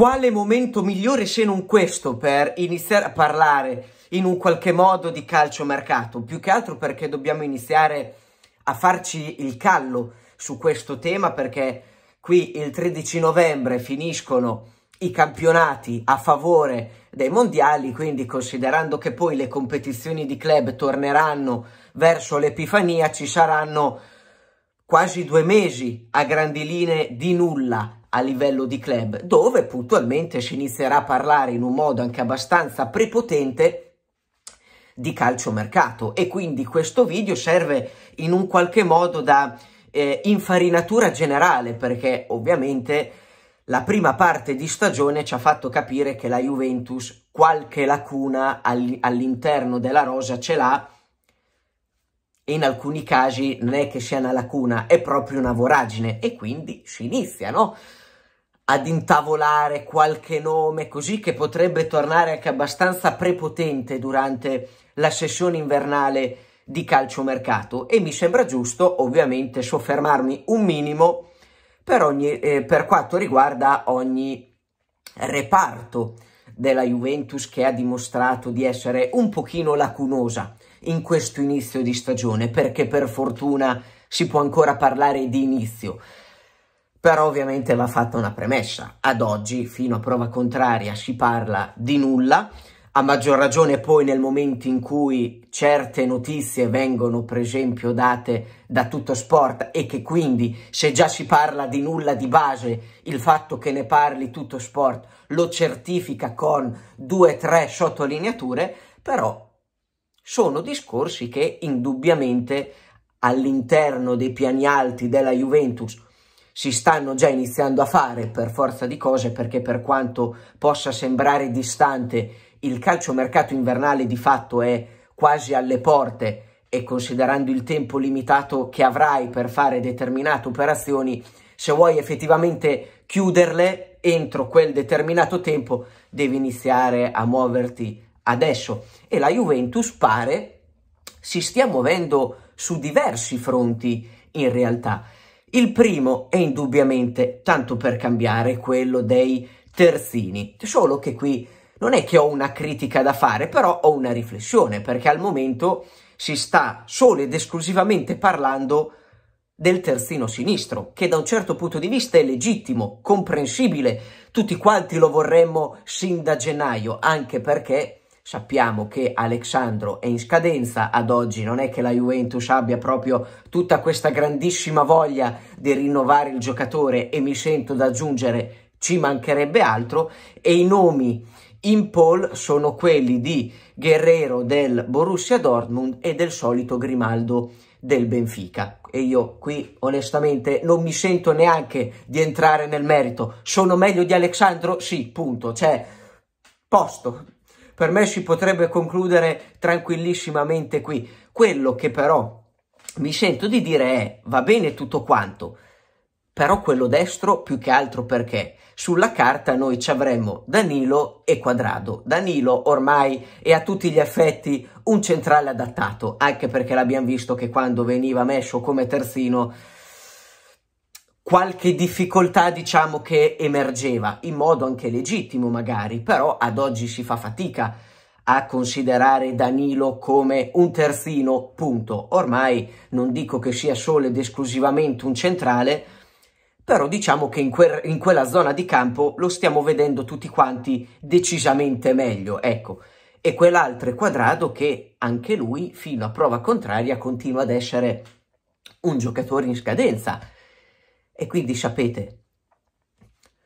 quale momento migliore se non questo per iniziare a parlare in un qualche modo di calciomercato? Più che altro perché dobbiamo iniziare a farci il callo su questo tema perché qui il 13 novembre finiscono i campionati a favore dei mondiali, quindi considerando che poi le competizioni di club torneranno verso l'Epifania, ci saranno quasi due mesi a grandi linee di nulla a livello di club, dove puntualmente si inizierà a parlare in un modo anche abbastanza prepotente di calciomercato e quindi questo video serve in un qualche modo da eh, infarinatura generale perché ovviamente la prima parte di stagione ci ha fatto capire che la Juventus qualche lacuna all'interno della rosa ce l'ha e in alcuni casi non è che sia una lacuna, è proprio una voragine e quindi si inizia, no? ad intavolare qualche nome così che potrebbe tornare anche abbastanza prepotente durante la sessione invernale di calciomercato e mi sembra giusto ovviamente soffermarmi un minimo per, ogni, eh, per quanto riguarda ogni reparto della Juventus che ha dimostrato di essere un pochino lacunosa in questo inizio di stagione perché per fortuna si può ancora parlare di inizio però ovviamente va fatta una premessa. Ad oggi, fino a prova contraria, si parla di nulla, a maggior ragione poi nel momento in cui certe notizie vengono per esempio date da tutto sport e che quindi se già si parla di nulla di base il fatto che ne parli tutto sport lo certifica con due o tre sottolineature però sono discorsi che indubbiamente all'interno dei piani alti della Juventus si stanno già iniziando a fare per forza di cose perché per quanto possa sembrare distante il calciomercato invernale di fatto è quasi alle porte e considerando il tempo limitato che avrai per fare determinate operazioni se vuoi effettivamente chiuderle entro quel determinato tempo devi iniziare a muoverti adesso e la Juventus pare si stia muovendo su diversi fronti in realtà il primo è indubbiamente, tanto per cambiare, quello dei terzini, solo che qui non è che ho una critica da fare, però ho una riflessione, perché al momento si sta solo ed esclusivamente parlando del terzino sinistro, che da un certo punto di vista è legittimo, comprensibile, tutti quanti lo vorremmo sin da gennaio, anche perché Sappiamo che Alexandro è in scadenza ad oggi, non è che la Juventus abbia proprio tutta questa grandissima voglia di rinnovare il giocatore e mi sento da aggiungere ci mancherebbe altro e i nomi in poll sono quelli di Guerrero del Borussia Dortmund e del solito Grimaldo del Benfica. E io qui onestamente non mi sento neanche di entrare nel merito. Sono meglio di Alexandro? Sì, punto. Cioè, posto, per me si potrebbe concludere tranquillissimamente qui. Quello che però mi sento di dire è va bene tutto quanto, però quello destro più che altro perché sulla carta noi ci avremmo Danilo e Quadrado. Danilo ormai è a tutti gli effetti un centrale adattato, anche perché l'abbiamo visto che quando veniva messo come terzino qualche difficoltà diciamo che emergeva, in modo anche legittimo magari, però ad oggi si fa fatica a considerare Danilo come un terzino, punto. Ormai non dico che sia solo ed esclusivamente un centrale, però diciamo che in, que in quella zona di campo lo stiamo vedendo tutti quanti decisamente meglio, ecco. E quell'altro è Quadrado che anche lui, fino a prova contraria, continua ad essere un giocatore in scadenza e quindi sapete,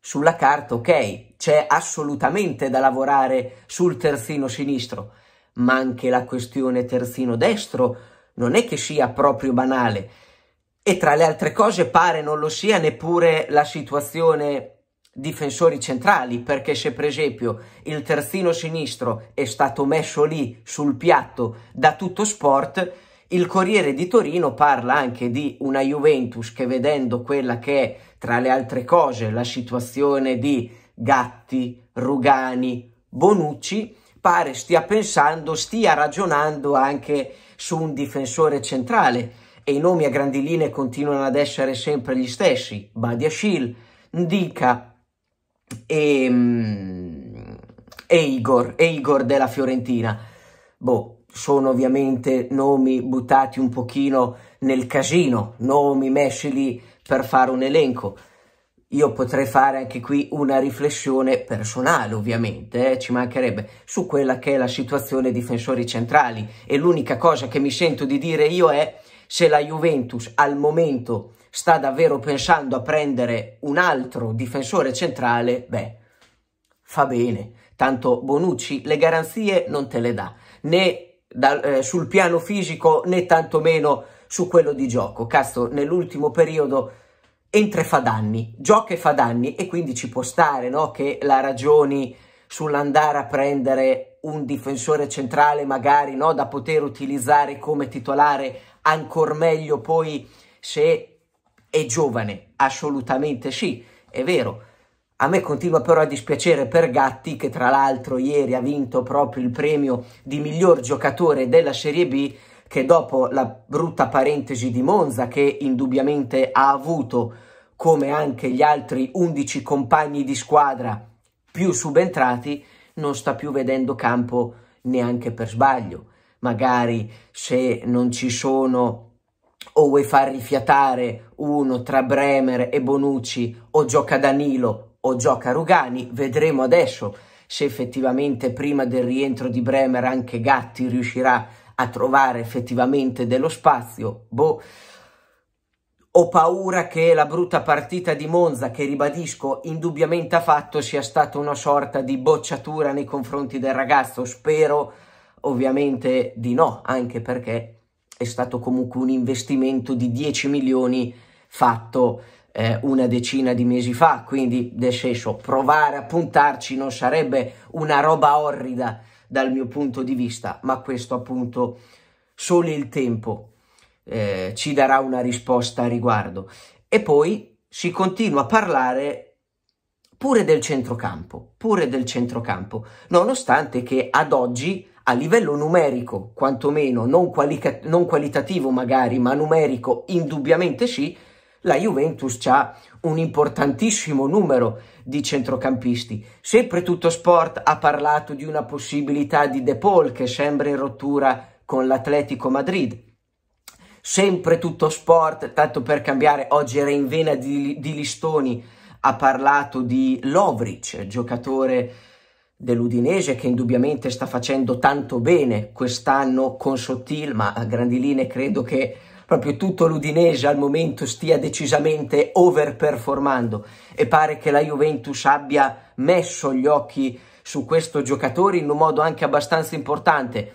sulla carta, ok, c'è assolutamente da lavorare sul terzino sinistro, ma anche la questione terzino destro non è che sia proprio banale. E tra le altre cose pare non lo sia neppure la situazione difensori centrali, perché se per esempio il terzino sinistro è stato messo lì sul piatto da tutto sport, il Corriere di Torino parla anche di una Juventus che vedendo quella che è, tra le altre cose, la situazione di Gatti, Rugani, Bonucci, pare stia pensando, stia ragionando anche su un difensore centrale e i nomi a grandi linee continuano ad essere sempre gli stessi, Badiashil, Ndika e, ehm, e, Igor, e Igor della Fiorentina. Boh, sono ovviamente nomi buttati un pochino nel casino, nomi messi lì per fare un elenco. Io potrei fare anche qui una riflessione personale, ovviamente, eh, ci mancherebbe, su quella che è la situazione difensori centrali. E l'unica cosa che mi sento di dire io è se la Juventus al momento sta davvero pensando a prendere un altro difensore centrale, beh, fa bene. Tanto Bonucci le garanzie non te le dà, né dal, eh, sul piano fisico né tantomeno su quello di gioco. Cazzo, nell'ultimo periodo entra e fa danni, gioca e fa danni e quindi ci può stare no? che la ragioni sull'andare a prendere un difensore centrale magari no? da poter utilizzare come titolare ancora meglio poi se è giovane, assolutamente sì, è vero a me continua però a dispiacere per Gatti che tra l'altro ieri ha vinto proprio il premio di miglior giocatore della Serie B che dopo la brutta parentesi di Monza che indubbiamente ha avuto come anche gli altri 11 compagni di squadra più subentrati non sta più vedendo campo neanche per sbaglio. Magari se non ci sono o vuoi far rifiatare uno tra Bremer e Bonucci o gioca Danilo o gioca Rugani, vedremo adesso se effettivamente prima del rientro di Bremer anche Gatti riuscirà a trovare effettivamente dello spazio. Boh. Ho paura che la brutta partita di Monza, che ribadisco indubbiamente ha fatto, sia stata una sorta di bocciatura nei confronti del ragazzo. Spero ovviamente di no, anche perché è stato comunque un investimento di 10 milioni fatto eh, una decina di mesi fa, quindi nel senso provare a puntarci non sarebbe una roba orrida dal mio punto di vista, ma questo appunto solo il tempo eh, ci darà una risposta a riguardo. E poi si continua a parlare pure del centrocampo, pure del centrocampo, nonostante che ad oggi a livello numerico, quantomeno non, quali non qualitativo magari, ma numerico indubbiamente sì, la Juventus ha un importantissimo numero di centrocampisti. Sempre tutto sport ha parlato di una possibilità di De Paul che sembra in rottura con l'Atletico Madrid. Sempre tutto sport, tanto per cambiare, oggi era in vena di, di listoni, ha parlato di Lovric, giocatore dell'Udinese che indubbiamente sta facendo tanto bene quest'anno con Sottil, ma a grandi linee credo che proprio tutto l'Udinese al momento stia decisamente overperformando e pare che la Juventus abbia messo gli occhi su questo giocatore in un modo anche abbastanza importante.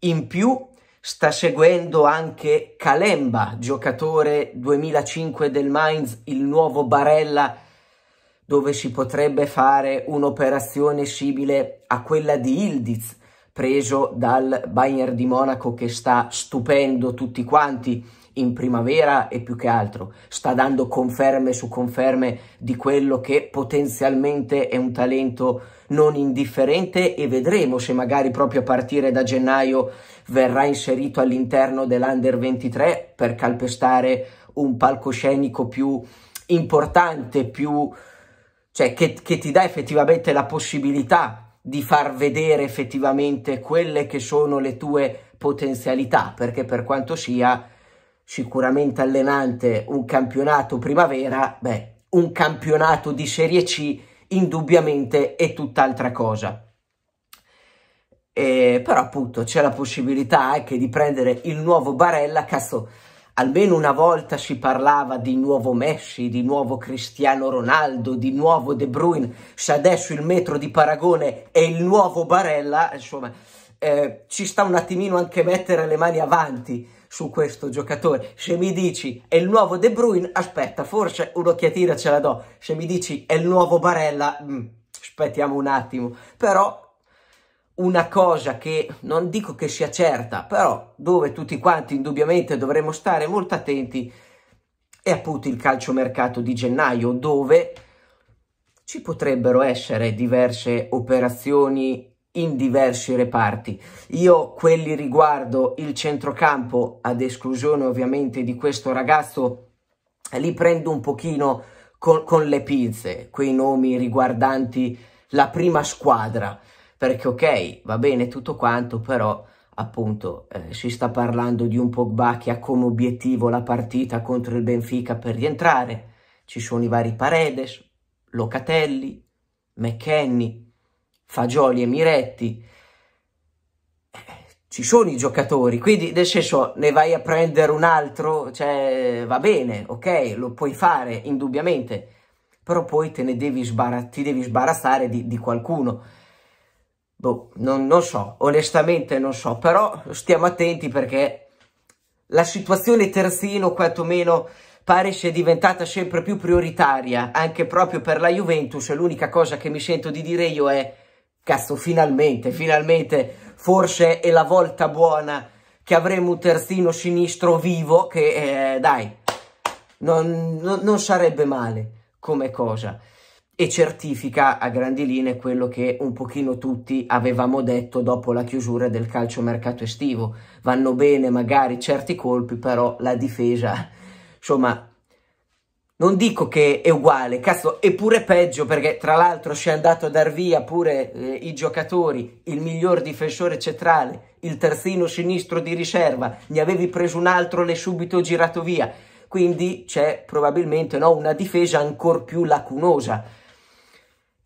In più sta seguendo anche Calemba, giocatore 2005 del Mainz, il nuovo Barella, dove si potrebbe fare un'operazione simile a quella di Ildiz preso dal Bayern di Monaco che sta stupendo tutti quanti in primavera e più che altro sta dando conferme su conferme di quello che potenzialmente è un talento non indifferente e vedremo se magari proprio a partire da gennaio verrà inserito all'interno dell'Under 23 per calpestare un palcoscenico più importante, più cioè che, che ti dà effettivamente la possibilità di far vedere effettivamente quelle che sono le tue potenzialità, perché per quanto sia sicuramente allenante un campionato primavera, beh, un campionato di Serie C indubbiamente è tutt'altra cosa. E, eh, però appunto c'è la possibilità anche di prendere il nuovo Barella, cazzo, Almeno una volta si parlava di nuovo Messi, di nuovo Cristiano Ronaldo, di nuovo De Bruyne. Se adesso il metro di paragone è il nuovo Barella, insomma, eh, ci sta un attimino anche mettere le mani avanti su questo giocatore. Se mi dici è il nuovo De Bruyne, aspetta, forse un'occhiatina ce la do. Se mi dici è il nuovo Barella, mh, mm, aspettiamo un attimo. Però una cosa che non dico che sia certa, però dove tutti quanti indubbiamente dovremo stare molto attenti è appunto il calciomercato di gennaio, dove ci potrebbero essere diverse operazioni in diversi reparti. Io quelli riguardo il centrocampo, ad esclusione ovviamente di questo ragazzo, li prendo un pochino con, con le pinze, quei nomi riguardanti la prima squadra perché ok, va bene tutto quanto, però appunto eh, si sta parlando di un Pogba che ha come obiettivo la partita contro il Benfica per rientrare, ci sono i vari Paredes, Locatelli, McKenny, Fagioli e Miretti, eh, ci sono i giocatori, quindi nel senso ne vai a prendere un altro, cioè va bene, ok, lo puoi fare indubbiamente, però poi te ne devi, ti devi sbarazzare di, di qualcuno. Boh, non, non so, onestamente non so, però stiamo attenti perché la situazione terzino quantomeno pare sia diventata sempre più prioritaria anche proprio per la Juventus e l'unica cosa che mi sento di dire io è cazzo finalmente, finalmente forse è la volta buona che avremo un terzino sinistro vivo che eh, dai non, non, non sarebbe male come cosa e certifica a grandi linee quello che un pochino tutti avevamo detto dopo la chiusura del calcio mercato estivo. Vanno bene magari certi colpi, però la difesa, insomma, non dico che è uguale, cazzo, è pure peggio perché tra l'altro si è andato a dar via pure eh, i giocatori, il miglior difensore centrale, il terzino sinistro di riserva, ne avevi preso un altro, l'hai subito girato via. Quindi c'è probabilmente no, una difesa ancora più lacunosa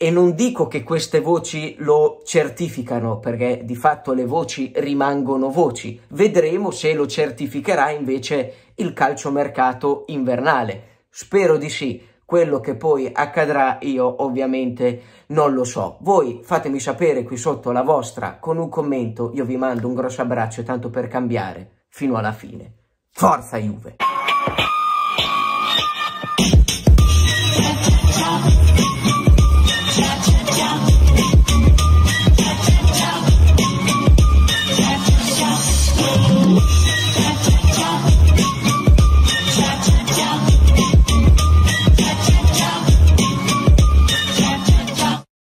e non dico che queste voci lo certificano, perché di fatto le voci rimangono voci. Vedremo se lo certificherà invece il calciomercato invernale. Spero di sì. Quello che poi accadrà io ovviamente non lo so. Voi fatemi sapere qui sotto la vostra con un commento. Io vi mando un grosso abbraccio tanto per cambiare fino alla fine. Forza Juve!